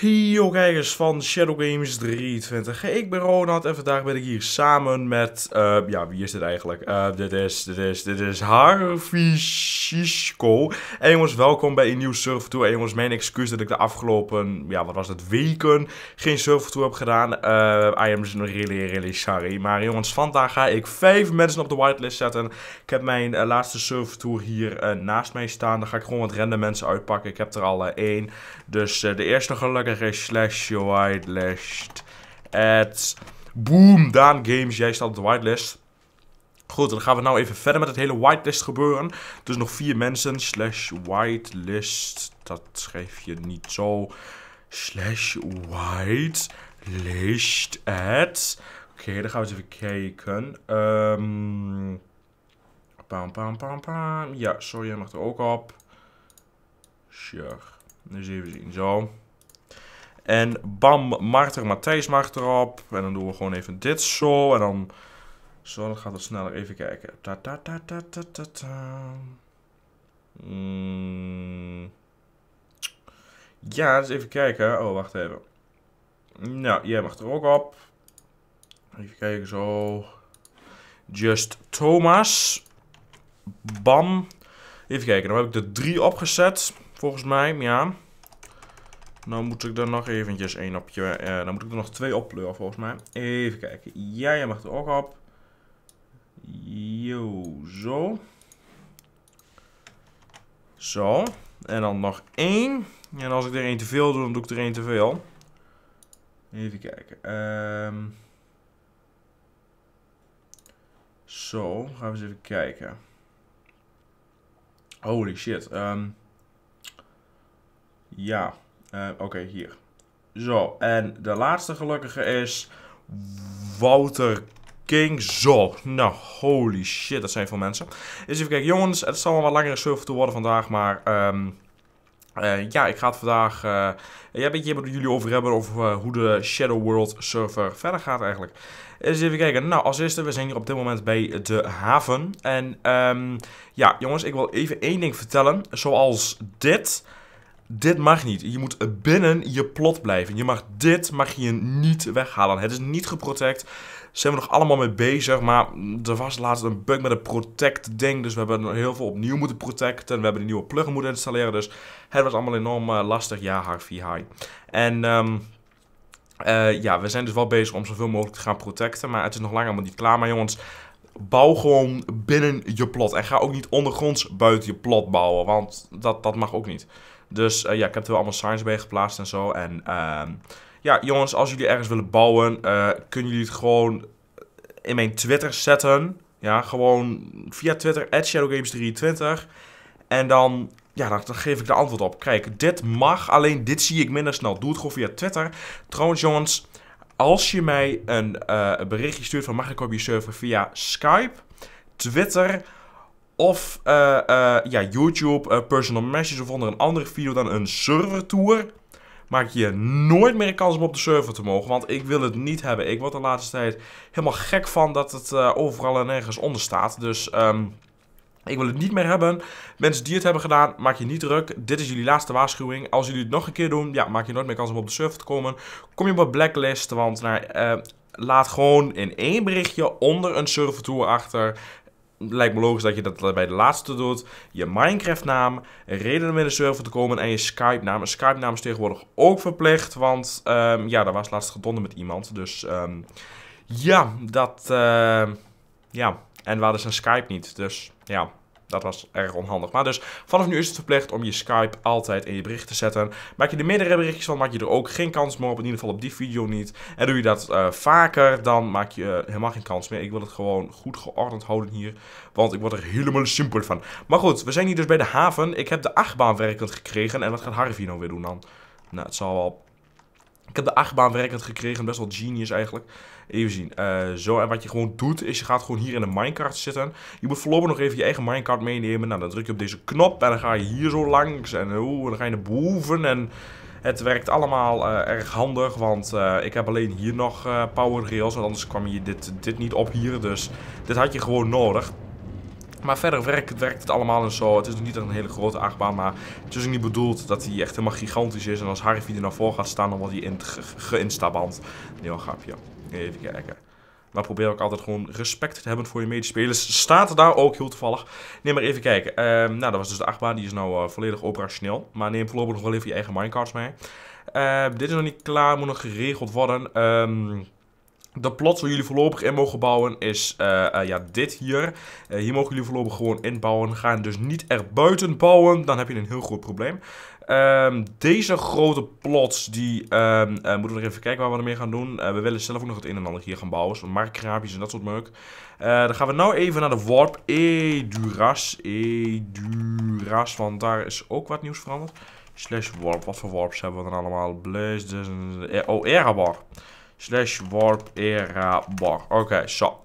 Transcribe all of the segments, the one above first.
Yo kijkers van Shadow Games 23, ik ben Ronald en vandaag ben ik hier samen met, eh, ja wie is dit eigenlijk? Eh, dit is, dit is, dit is Harvey Shishko. En jongens, welkom bij een nieuw server tour. En jongens, mijn excuus dat ik de afgelopen, ja wat was het, weken geen server tour heb gedaan. Eh, I am really, really sorry. Maar jongens, vandaag ga ik vijf mensen op de whitelist zetten. Ik heb mijn laatste server tour hier naast mij staan. Dan ga ik gewoon wat random mensen uitpakken. Ik heb er al één. Dus de eerste gelukkig slash slash whitelist. At boom, Daan Games, jij staat op de whitelist. Goed, dan gaan we nou even verder met het hele whitelist gebeuren. Dus nog vier mensen, slash whitelist, dat schrijf je niet zo. Slash whitelist at... Oké, dan gaan we eens even kijken. Ehm, pam, pam, pam, pam. Ja, sorry, jij mag er ook op. Sure. Dus even zien, zo. En bam, Marter, Matthijs mag erop. En dan doen we gewoon even dit zo. En dan... Zo, dan gaat het sneller. Even kijken. Ta ta ta ta ta ta mm. Ja, eens even kijken. Oh, wacht even. Nou, jij mag er ook op. Even kijken, zo. Just Thomas. Bam. Even kijken, dan heb ik de drie opgezet. Volgens mij, ja. Dan moet ik er nog eventjes één op je... Eh, dan moet ik er nog twee opleuren volgens mij. Even kijken. Ja, jij mag er ook op. Yo, zo. Zo. En dan nog één. En als ik er één te veel doe, dan doe ik er één te veel. Even kijken. Ehm. Zo, gaan we eens even kijken. Holy shit. Ehm. Ja. Eh, oké, hier. Zo, en de laatste gelukkige is Wouter King. Zo, nou, holy shit, dat zijn veel mensen. Is even kijken, jongens, het zal wel wat langere server te worden vandaag, maar... Ehm, eh, ja, ik ga het vandaag uh, ja, een beetje met jullie over hebben over hoe de Shadow World server verder gaat eigenlijk. Eens even kijken. Nou, als eerste, we zijn hier op dit moment bij de haven. En ehm, ja, jongens, ik wil even één ding vertellen. Zoals dit dit mag niet. Je moet binnen je plot blijven. Je mag dit mag je niet weghalen. Het is niet geprotect. Zijn we nog allemaal mee bezig. Maar er was laatst een bug met een protect ding. Dus we hebben heel veel opnieuw moeten protecten. We hebben een nieuwe plugin moeten installeren. Dus het was allemaal enorm eh, lastig. Ja, HV high. En... Ehm, eh, ja, we zijn dus wel bezig om zoveel mogelijk te gaan protecten. Maar het is nog lang helemaal niet klaar. Maar jongens, bouw gewoon binnen je plot. En ga ook niet ondergronds buiten je plot bouwen. Want dat, dat mag ook niet. Dus eh, ja, ik heb er wel allemaal signs bij geplaatst en zo. En ehm, ja, jongens, als jullie ergens willen bouwen, eh, kunnen jullie het gewoon in mijn Twitter zetten. Ja, gewoon via Twitter, shadowgames23. En dan, ja, dan, geef ik de antwoord op. Kijk, dit mag, alleen dit zie ik minder snel. Doe het gewoon via Twitter. Trouwens, jongens, als je mij een eh, berichtje stuurt van mag ik op je server via Skype, Twitter of eh, eh, ja, YouTube, eh, personal message of onder een andere video dan een server tour. Maak je nooit meer kans om op de server te mogen. Want ik wil het niet hebben. Ik word de laatste tijd helemaal gek van dat het overal en nergens onder staat. Dus ehm, ik wil het niet meer hebben. Mensen die het hebben gedaan, maak je niet druk. Dit is jullie laatste waarschuwing. Als jullie het nog een keer doen, ja, maak je nooit meer kans om op de server te komen. Kom je op blacklist, want naar nou, laat gewoon in één berichtje onder een server tour achter lijkt me logisch dat je dat bij de laatste doet. Je Minecraft-naam, reden om in de server te komen en je Skype-naam. Een Skype-naam is tegenwoordig ook verplicht, want um, ja, daar was laatst gedonden met iemand. Dus ehm, ja, dat... Ehm, ja, en we hadden zijn Skype niet, dus ja... Dat was erg onhandig. Maar dus vanaf nu is het verplicht om je Skype altijd in je bericht te zetten. Maak je er meerdere berichtjes van, maak je er ook geen kans meer op. In ieder geval op die video niet. En doe je dat eh, vaker, dan maak je eh, helemaal geen kans meer. Ik wil het gewoon goed geordend houden hier. Want ik word er helemaal simpel van. Maar goed, we zijn hier dus bij de haven. Ik heb de achtbaan werkend gekregen. En wat gaat Harvey nou weer doen dan? Nou, het zal wel ik heb de achtbaan werkend gekregen, best wel genius eigenlijk. Even zien. Eh, zo, en wat je gewoon doet, is je gaat gewoon hier in de minecart zitten. Je moet voorlopig nog even je eigen minecart meenemen. Nou, dan druk je op deze knop en dan ga je hier zo langs. En, oh, en dan ga je naar boven en... Het werkt allemaal eh, erg handig, want eh, ik heb alleen hier nog power rails, want anders kwam je dit, dit niet op hier. Dus dit had je gewoon nodig. Maar verder werkt, werkt, het allemaal en zo. Het is nog niet een hele grote achtbaan, maar het is ook niet bedoeld dat hij echt helemaal gigantisch is. En als Harry er naar voor gaat staan, dan wordt hij in, geïnstaband. Ge nee, een grapje. Even kijken. Maar probeer ook altijd gewoon respect te hebben voor je medespelers. Staat daar ook heel toevallig. Nee, maar even kijken. Ehm, nou, dat was dus de achtbaan. Die is nou eh, volledig operationeel. Maar neem voorlopig nog wel even je eigen minecarts mee. Ehm, dit is nog niet klaar. Moet nog geregeld worden. Ehm... De plot waar jullie voorlopig in mogen bouwen is eh, eh, ja, dit hier. Eh, hier mogen jullie voorlopig gewoon inbouwen. Ga dus niet erbuiten bouwen, dan heb je een heel groot probleem. Ehm, deze grote plots, die ehm, moeten we nog even kijken waar we ermee gaan doen. we willen zelf ook nog het een en ander hier gaan bouwen. Zo'n markkraapjes en dat soort meuk. dan gaan we nou even naar de warp e duras. want daar is ook wat nieuws veranderd. Slash warp, wat voor warps hebben we dan allemaal? Blaze, oh, warp slash warp Erabor. Oké, zo.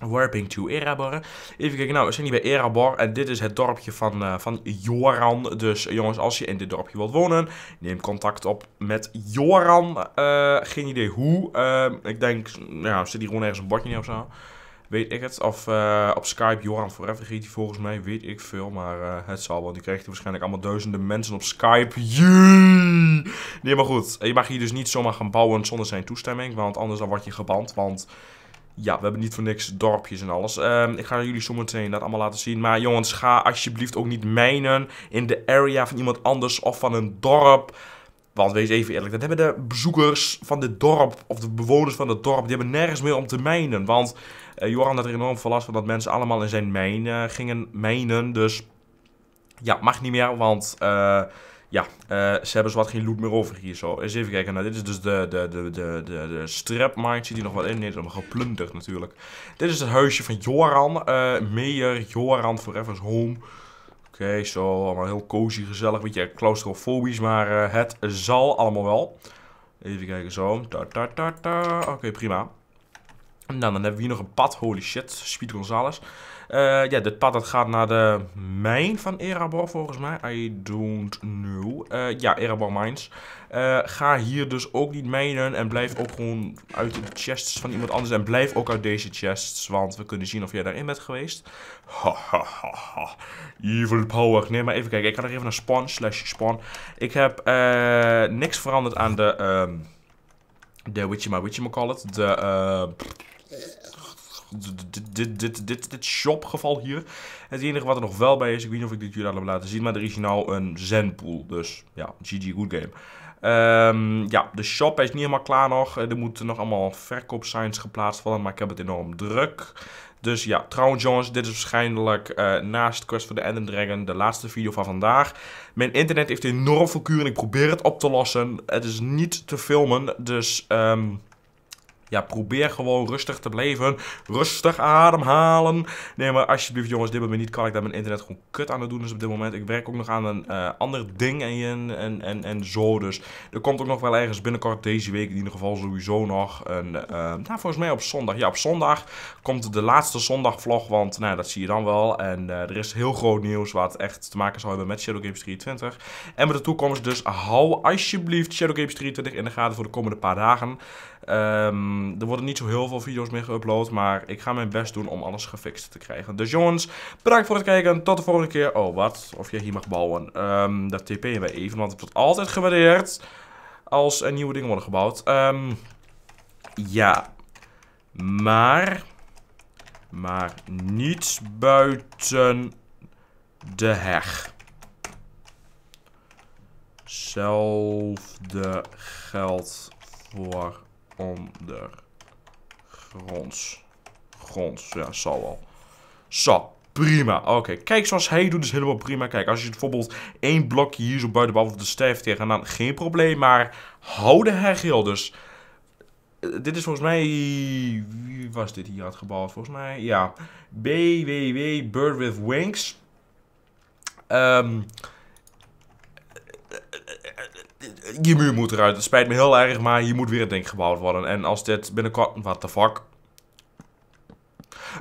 Warping to Erabor. Even kijken, nou, we zijn hier bij Erabor en dit is het dorpje van, eh, van Joran. Dus jongens, als je in dit dorpje wilt wonen, neem contact op met Joran. Eh, geen idee hoe. Ehm, ik denk, nou, zit die gewoon ergens een bordje neer of zo weet ik het. Of eh, op Skype, Johan Forever heet die volgens mij, weet ik veel. Maar eh, het zal wel. Die krijgt hij waarschijnlijk allemaal duizenden mensen op Skype. Jee! Nee, maar goed. Je mag hier dus niet zomaar gaan bouwen zonder zijn toestemming. Want anders dan word je geband. Want ja, we hebben niet voor niks dorpjes en alles. Ehm, ik ga jullie zometeen dat allemaal laten zien. Maar jongens, ga alsjeblieft ook niet mijnen in de area van iemand anders of van een dorp. Want wees even eerlijk, dat hebben de bezoekers van dit dorp, of de bewoners van het dorp, die hebben nergens meer om te mijnen. Want uh, eh, Joran had er enorm veel last van dat mensen allemaal in zijn mijn eh, gingen mijnen. Dus ja, mag niet meer, want eh, ja, ze hebben zwart geen loot meer over hier zo. Eens even kijken, nou, dit is dus de, de, de, de, de, de zit hier nog wat in? Nee, het is allemaal geplunderd natuurlijk. Dit is het huisje van Joran, Meer Joran Forever's Home. Oké, zo, allemaal heel cozy, gezellig, beetje claustrofobisch, maar eh, het zal allemaal wel. Even kijken, zo. Oké, prima. Nou, dan hebben we hier nog een pad. Holy shit, Speed Gonzalez. Eh, ja, dit pad dat gaat naar de mijn van Erebor volgens mij. I don't know. Eh, ja, Erebor Mines. Eh, ga hier dus ook niet mijnen en blijf ook gewoon uit de chests van iemand anders. En blijf ook uit deze chests, want we kunnen zien of jij daarin bent geweest. Ha, ha, ha, Evil power. Nee, maar even kijken. Ik ga nog even naar spawn slash spawn. Ik heb niks veranderd aan de... Ehm, de witchy, My call it. De dit, dit, dit, dit shopgeval hier. Het enige wat er nog wel bij is, ik weet niet of ik dit jullie al heb laten zien, maar er is nou een zenpool. Dus ja, GG, good game. Um, ja, de shop is niet helemaal klaar nog. Eh, er moeten nog allemaal verkoopsigns geplaatst worden, maar ik heb het enorm druk. Dus ja, trouwens jongens, dit is waarschijnlijk uh, naast Quest for the Ender Dragon de laatste video van vandaag. Mijn internet heeft enorm veel kuren en ik probeer het op te lossen. Het is niet te filmen, dus... Um ja, probeer gewoon rustig te blijven. Rustig ademhalen. Nee, maar alsjeblieft jongens, dit moment niet kan ik dat mijn internet gewoon kut aan het doen dus op dit moment. Ik werk ook nog aan een eh, ander ding en, en, en, en zo. Dus er komt ook nog wel ergens binnenkort deze week in ieder geval sowieso nog een... Eh, nou, volgens mij op zondag. Ja, op zondag komt de laatste zondag vlog, want nou, dat zie je dan wel. En eh, er is heel groot nieuws wat echt te maken zal hebben met Shadow Games 23. En met de toekomst dus hou alsjeblieft Shadow Games 23 in de gaten voor de komende paar dagen. Ehm... Ehm, er worden niet zo heel veel video's meer geüpload. Maar ik ga mijn best doen om alles gefixt te krijgen. Dus jongens, bedankt voor het kijken. Tot de volgende keer. Oh, wat? Of je hier mag bouwen. Um, dat TP'en we even. Want het wordt altijd gewaardeerd. Als er nieuwe dingen worden gebouwd. Ehm, ja. Maar. Maar niets buiten de heg. Zelfde geld voor grond. Gronds, ja, zal wel. Zo, prima. Oké, kijk zoals hij doet is helemaal prima. Kijk, als je bijvoorbeeld één blokje hier zo buiten op de stijf dan geen probleem. Maar houden hergeel dus. Eh, dit is volgens mij... Wie was dit hier had gebouwd? Volgens mij, ja. BWW Bird with Wings. Ehm... Um, je muur moet eruit. Het spijt me heel erg, maar hier moet weer een ding gebouwd worden. En als dit binnenkort... What the fuck?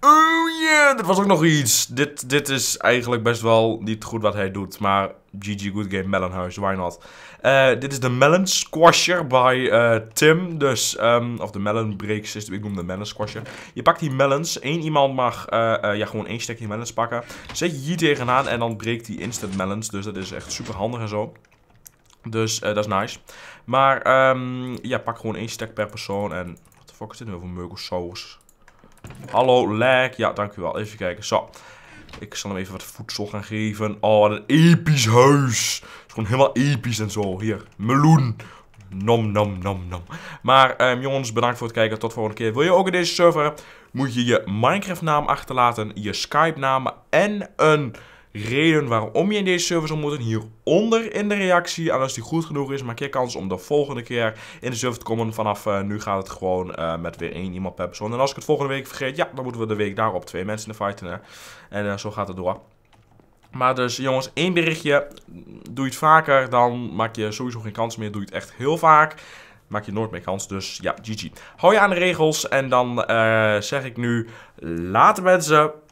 Oh yeah, dit was ook nog iets. Dit, dit is eigenlijk best wel niet goed wat hij doet. Maar GG Good Game Melonhuis, why not? Eh, dit is de Melon Squasher by eh, Tim. Dus, ehm, of de Melon Breaks is Ik noem de Melon Squasher. Je pakt die melons. Eén iemand mag eh, ja, gewoon één stekje melons pakken. Zet je hier tegenaan en dan breekt die instant melons. Dus dat is echt super handig en zo. Dus eh, dat is nice. Maar um, ja, pak gewoon één stack per persoon. En wat de fuck is dit nu voor meugelsaus? Hallo, lag. Ja, dankjewel. Even kijken. Zo. Ik zal hem even wat voedsel gaan geven. Oh, wat een episch huis. Het is gewoon helemaal episch en zo. Hier, meloen. Nom, nom, nom, nom. Maar um, jongens, bedankt voor het kijken. Tot de volgende keer. Wil je ook in deze server? Moet je je Minecraft naam achterlaten. Je Skype naam. En een reden waarom je in deze server om moet hieronder in de reactie. En als die goed genoeg is, maak je kans om de volgende keer in de server te komen. Vanaf eh, nu gaat het gewoon eh, met weer één iemand per persoon. En als ik het volgende week vergeet, ja, dan moeten we de week daarop twee mensen in de fighten. Hè? En eh, zo gaat het door. Maar dus jongens, één berichtje. Doe je het vaker, dan maak je sowieso geen kans meer. Doe je het echt heel vaak maak je nooit meer kans. Dus ja, GG. Hou je aan de regels en dan zeg ik nu later mensen.